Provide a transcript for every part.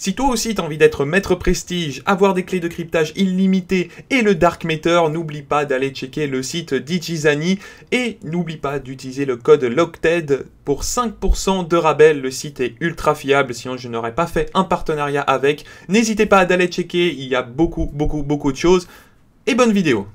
Si toi aussi t'as envie d'être maître prestige, avoir des clés de cryptage illimitées et le dark meter, n'oublie pas d'aller checker le site Digizani et n'oublie pas d'utiliser le code LOCKTED pour 5% de rabais. Le site est ultra fiable, sinon je n'aurais pas fait un partenariat avec. N'hésitez pas à d'aller checker, il y a beaucoup beaucoup beaucoup de choses et bonne vidéo.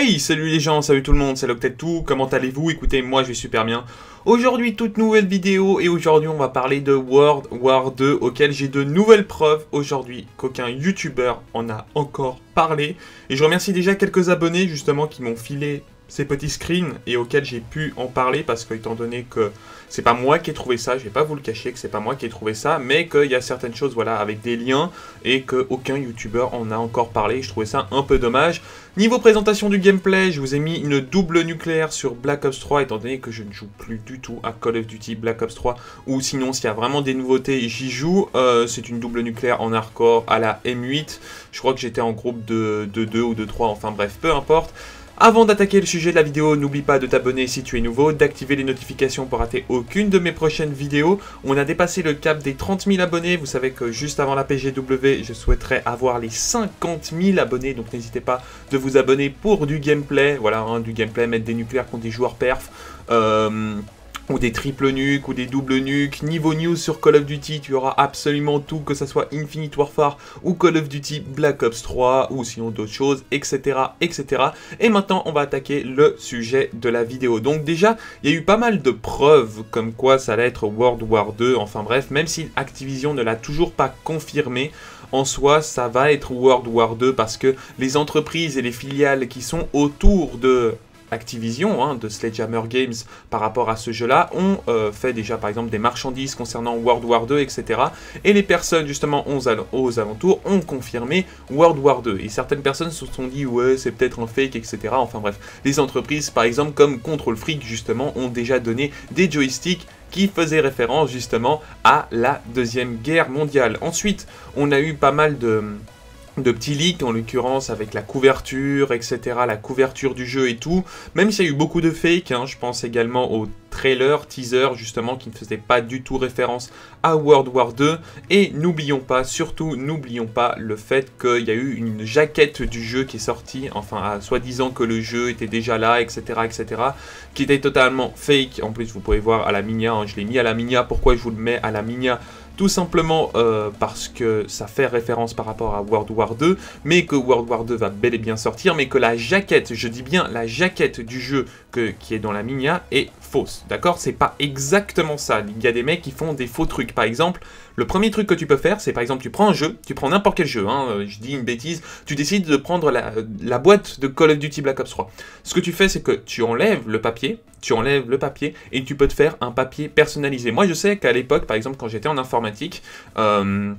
Hey, salut les gens, salut tout le monde, c'est Loctet tout, comment allez-vous Écoutez, moi je vais super bien. Aujourd'hui, toute nouvelle vidéo et aujourd'hui on va parler de World War 2 auquel j'ai de nouvelles preuves aujourd'hui qu'aucun youtubeur en a encore parlé. Et je remercie déjà quelques abonnés justement qui m'ont filé ces petits screens et auxquels j'ai pu en parler parce que étant donné que c'est pas moi qui ai trouvé ça, je vais pas vous le cacher que c'est pas moi qui ai trouvé ça, mais qu'il y a certaines choses voilà avec des liens et que aucun youtubeur en a encore parlé, je trouvais ça un peu dommage. Niveau présentation du gameplay, je vous ai mis une double nucléaire sur Black Ops 3 étant donné que je ne joue plus du tout à Call of Duty Black Ops 3 ou sinon s'il y a vraiment des nouveautés, j'y joue. Euh, c'est une double nucléaire en hardcore à la M8. Je crois que j'étais en groupe de, de 2 ou de 3, enfin bref, peu importe. Avant d'attaquer le sujet de la vidéo, n'oublie pas de t'abonner si tu es nouveau, d'activer les notifications pour rater aucune de mes prochaines vidéos. On a dépassé le cap des 30 000 abonnés, vous savez que juste avant la PGW, je souhaiterais avoir les 50 000 abonnés, donc n'hésitez pas de vous abonner pour du gameplay, voilà, hein, du gameplay, mettre des nucléaires contre des joueurs perf. Euh, ou des triple nuques, ou des double nuques. Niveau news sur Call of Duty, tu auras absolument tout, que ce soit Infinite Warfare ou Call of Duty Black Ops 3, ou sinon d'autres choses, etc., etc. Et maintenant, on va attaquer le sujet de la vidéo. Donc déjà, il y a eu pas mal de preuves comme quoi ça allait être World War 2, enfin bref, même si Activision ne l'a toujours pas confirmé, en soi, ça va être World War 2 parce que les entreprises et les filiales qui sont autour de Activision, hein, de Sledgehammer Games par rapport à ce jeu-là, ont euh, fait déjà par exemple des marchandises concernant World War 2, etc. Et les personnes justement aux, alentours ont confirmé World War 2. Et certaines personnes se sont dit ouais c'est peut-être un fake, etc. Enfin bref, les entreprises par exemple comme Control Freak justement ont déjà donné des joysticks qui faisaient référence justement à la Deuxième Guerre mondiale. Ensuite, on a eu pas mal de, de petits leaks, en l'occurrence avec la couverture, etc., la couverture du jeu et tout. Même s'il y a eu beaucoup de fakes, hein, je pense également au trailer, teaser justement qui ne faisait pas du tout référence à World War 2 et n'oublions pas, surtout n'oublions pas le fait qu'il y a eu une jaquette du jeu qui est sortie, enfin soi-disant que le jeu était déjà là, etc., etc., qui était totalement fake, en plus vous pouvez voir à la minia, hein, je l'ai mis à la minia, pourquoi je vous le mets à la minia tout simplement euh, parce que ça fait référence par rapport à World War 2, mais que World War 2 va bel et bien sortir, mais que la jaquette, je dis bien la jaquette du jeu que, qui est dans la minia est fausse. D'accord C'est pas exactement ça. Il y a des mecs qui font des faux trucs. Par exemple, le premier truc que tu peux faire, c'est par exemple, tu prends un jeu, tu prends n'importe quel jeu, hein, euh, je dis une bêtise, tu décides de prendre la, euh, boîte de Call of Duty Black Ops 3. Ce que tu fais, c'est que tu enlèves le papier, tu enlèves le papier et tu peux te faire un papier personnalisé. Moi, je sais qu'à l'époque, par exemple, quand j'étais en informatique, euh,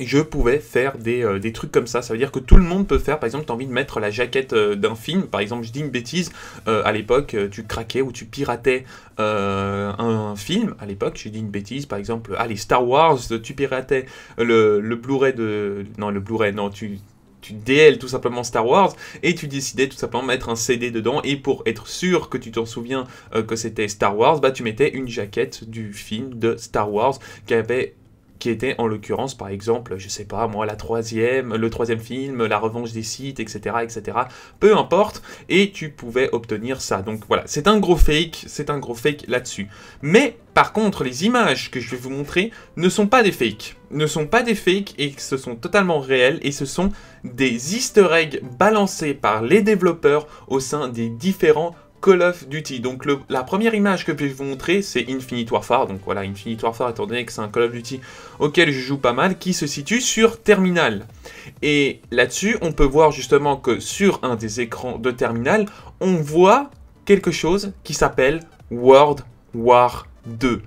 je pouvais faire euh, des, trucs comme ça. Ça veut dire que tout le monde peut faire. Par exemple, tu as envie de mettre la jaquette euh, d'un film. Par exemple, je dis une bêtise. Euh, à l'époque, tu craquais ou tu piratais un, film. À l'époque, je dis une bêtise. Par exemple, allez, Star Wars, tu piratais le, le Blu-ray de. Non, le Blu-ray, non, tu tu DL tout simplement Star Wars et tu décidais tout simplement mettre un CD dedans et pour être sûr que tu t'en souviens que c'était Star Wars, bah tu mettais une jaquette du film de Star Wars qui avait qui était en l'occurrence, par exemple, je sais pas, moi, la troisième, le troisième film, La Revanche des Sites, etc., etc., peu importe, et tu pouvais obtenir ça. Donc voilà, c'est un gros fake, c'est un gros fake là-dessus. Mais par contre, les images que je vais vous montrer ne sont pas des fakes, ne sont pas des fakes et ce sont totalement réels et ce sont des easter eggs balancés par les développeurs au sein des différents Call of Duty. Donc la première image que je vais vous montrer, c'est Infinite Warfare. Donc voilà, Infinite Warfare, étant donné que c'est un Call of Duty auquel je joue pas mal, qui se situe sur Terminal. Et là-dessus, on peut voir justement que sur un des écrans de Terminal, on voit quelque chose qui s'appelle World War 2.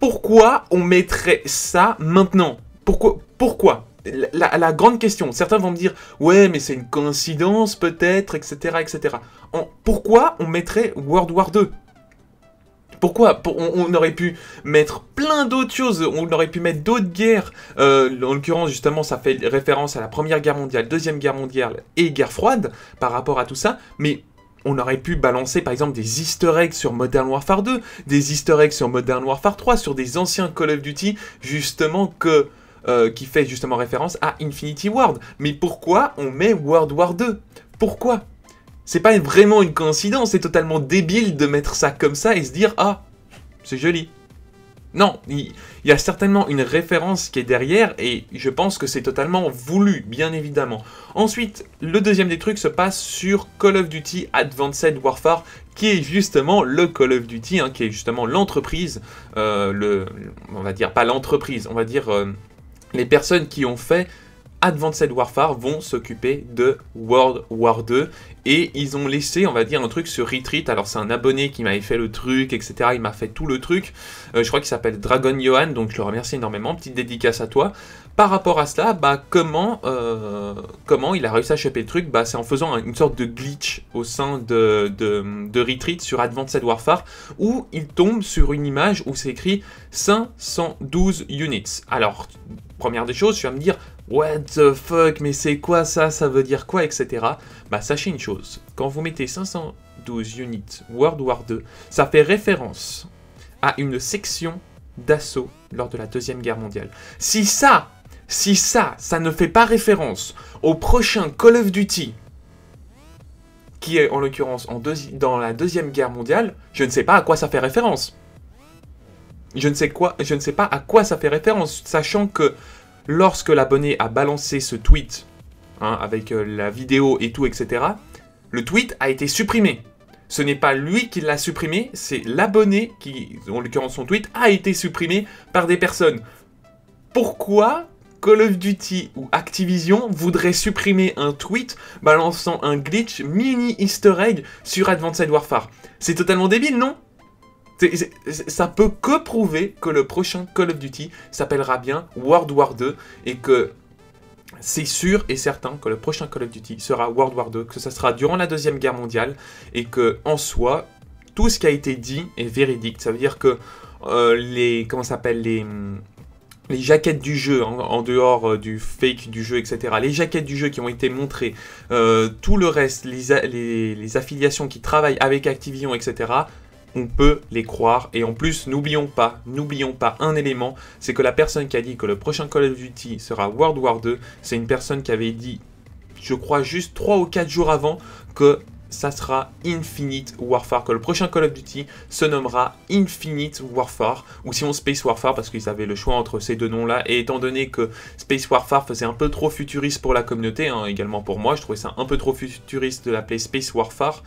Pourquoi on mettrait ça maintenant Pourquoi Pourquoi la, grande question, certains vont me dire ouais mais c'est une coïncidence peut-être, etc. etc. pourquoi on mettrait World War 2 pourquoi on, aurait pu mettre plein d'autres choses, on aurait pu mettre d'autres guerres. Euh, en l'occurrence, justement, ça fait référence à la Première Guerre mondiale, Deuxième Guerre mondiale et Guerre froide par rapport à tout ça. Mais on aurait pu balancer par exemple des easter eggs sur Modern Warfare 2, des easter eggs sur Modern Warfare 3, sur des anciens Call of Duty, justement que euh, qui fait justement référence à Infinity World. Mais pourquoi on met World War 2 Pourquoi C'est pas vraiment une coïncidence, c'est totalement débile de mettre ça comme ça et se dire Ah, c'est joli. Non, il y a certainement une référence qui est derrière et je pense que c'est totalement voulu, bien évidemment. Ensuite, le deuxième des trucs se passe sur Call of Duty Advanced Warfare, qui est justement le Call of Duty, hein, qui est justement l'entreprise, euh, le, on va dire pas l'entreprise, on va dire euh, les personnes qui ont fait Advanced Warfare vont s'occuper de World War 2 et ils ont laissé, on va dire, un truc sur Retreat. Alors c'est un abonné qui m'avait fait le truc, etc. Il m'a fait tout le truc. Euh, je crois qu'il s'appelle Dragon Johan, donc je le remercie énormément. Petite dédicace à toi par rapport à cela, bah, comment, euh, comment il a réussi à choper le truc bah, C'est en faisant une sorte de glitch au sein de, de, Retreat sur Advanced Warfare, où il tombe sur une image où c'est écrit 512 units. Alors, première des choses, tu vas me dire « What the fuck, mais c'est quoi ça Ça veut dire quoi ?» etc. Bah, sachez une chose, quand vous mettez 512 units World War 2, ça fait référence à une section d'assaut lors de la Deuxième Guerre mondiale. Si ça si ça, ça ne fait pas référence au prochain Call of Duty, qui est en l'occurrence dans la Deuxième Guerre mondiale, je ne sais pas à quoi ça fait référence. Je ne sais, quoi, je ne sais pas à quoi ça fait référence, sachant que lorsque l'abonné a balancé ce tweet, hein, avec euh, la vidéo et tout, etc., le tweet a été supprimé. Ce n'est pas lui qui l'a supprimé, c'est l'abonné qui, en l'occurrence son tweet, a été supprimé par des personnes. Pourquoi Call of Duty ou Activision voudraient supprimer un tweet balançant un glitch mini easter egg sur Advanced Warfare. C'est totalement débile, non ça peut que prouver que le prochain Call of Duty s'appellera bien World War 2 et que c'est sûr et certain que le prochain Call of Duty sera World War 2, que ça sera durant la Deuxième Guerre mondiale, et que en soi, tout ce qui a été dit est véridique. Ça veut dire que euh, les. Comment s'appelle les. Hum, les jaquettes du jeu, hein, en dehors euh, du fake du jeu, etc. Les jaquettes du jeu qui ont été montrées, euh, tout le reste, les, affiliations qui travaillent avec Activision, etc. On peut les croire. Et en plus, n'oublions pas, n'oublions pas un élément, c'est que la personne qui a dit que le prochain Call of Duty sera World War 2, c'est une personne qui avait dit, je crois, juste 3 ou 4 jours avant que ça sera Infinite Warfare, que le prochain Call of Duty se nommera Infinite Warfare, ou sinon Space Warfare, parce qu'ils avaient le choix entre ces deux noms-là, et étant donné que Space Warfare faisait un peu trop futuriste pour la communauté, hein, également pour moi, je trouvais ça un peu trop futuriste de l'appeler Space Warfare,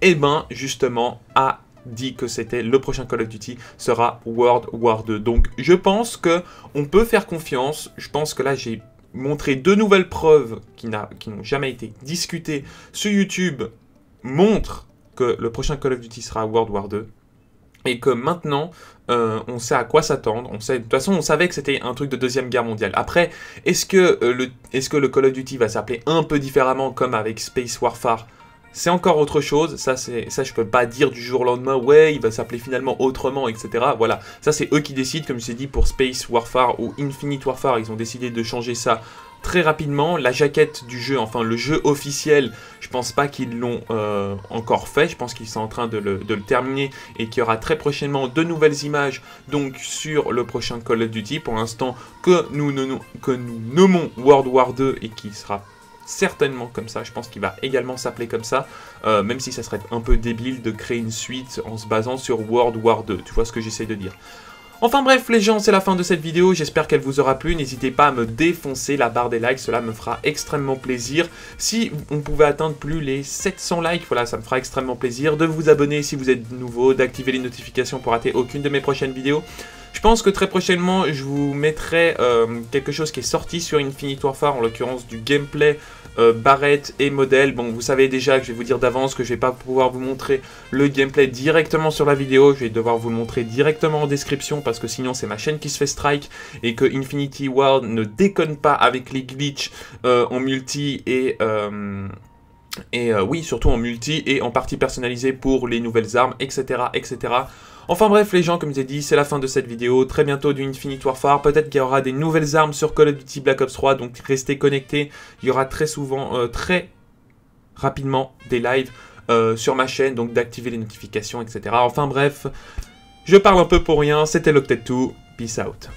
et eh ben justement a dit que c'était le prochain Call of Duty sera World War 2. Donc je pense que on peut faire confiance. Je pense que là j'ai montré deux nouvelles preuves qui n'ont jamais été discutées sur YouTube montre que le prochain Call of Duty sera World War 2 et que maintenant euh, on sait à quoi s'attendre. On sait de toute façon on savait que c'était un truc de deuxième guerre mondiale. Après est-ce que euh, le est-ce que le Call of Duty va s'appeler un peu différemment comme avec Space Warfare c'est encore autre chose, ça, c'est ça je peux pas dire du jour au lendemain, ouais, il va s'appeler finalement autrement, etc. Voilà, ça c'est eux qui décident, comme je dit pour Space Warfare ou Infinite Warfare, ils ont décidé de changer ça très rapidement, la jaquette du jeu, enfin le jeu officiel, je pense pas qu'ils l'ont euh, encore fait, je pense qu'ils sont en train de le, terminer et qu'il y aura très prochainement de nouvelles images donc sur le prochain Call of Duty, pour l'instant que nous, que nous nommons World War 2 et qui sera certainement comme ça, je pense qu'il va également s'appeler comme ça, euh, même si ça serait un peu débile de créer une suite en se basant sur World War 2, tu vois ce que j'essaie de dire. Enfin bref les gens, c'est la fin de cette vidéo, j'espère qu'elle vous aura plu, n'hésitez pas à me défoncer la barre des likes, cela me fera extrêmement plaisir. Si on pouvait atteindre plus les 700 likes, voilà, ça me fera extrêmement plaisir de vous abonner si vous êtes nouveau, d'activer les notifications pour rater aucune de mes prochaines vidéos. Je pense que très prochainement, je vous mettrai euh, quelque chose qui est sorti sur Infinite Warfare, en l'occurrence du gameplay euh, Barrette et modèle, Bon, vous savez déjà que je vais vous dire d'avance que je vais pas pouvoir vous montrer le gameplay directement sur la vidéo. Je vais devoir vous le montrer directement en description parce que sinon c'est ma chaîne qui se fait strike et que Infinity World ne déconne pas avec les glitches euh, en multi et... Euh, et euh, oui, surtout en multi et en partie personnalisée pour les nouvelles armes, etc. etc. Enfin bref les gens, comme je ai dit, c'est la fin de cette vidéo. Très bientôt du Infinite Warfare. Peut-être qu'il y aura des nouvelles armes sur Call of Duty Black Ops 3. Donc restez connectés. Il y aura très souvent, euh, très rapidement des lives euh, sur ma chaîne. Donc d'activer les notifications, etc. Enfin bref, je parle un peu pour rien. C'était l'Octet2. Peace out.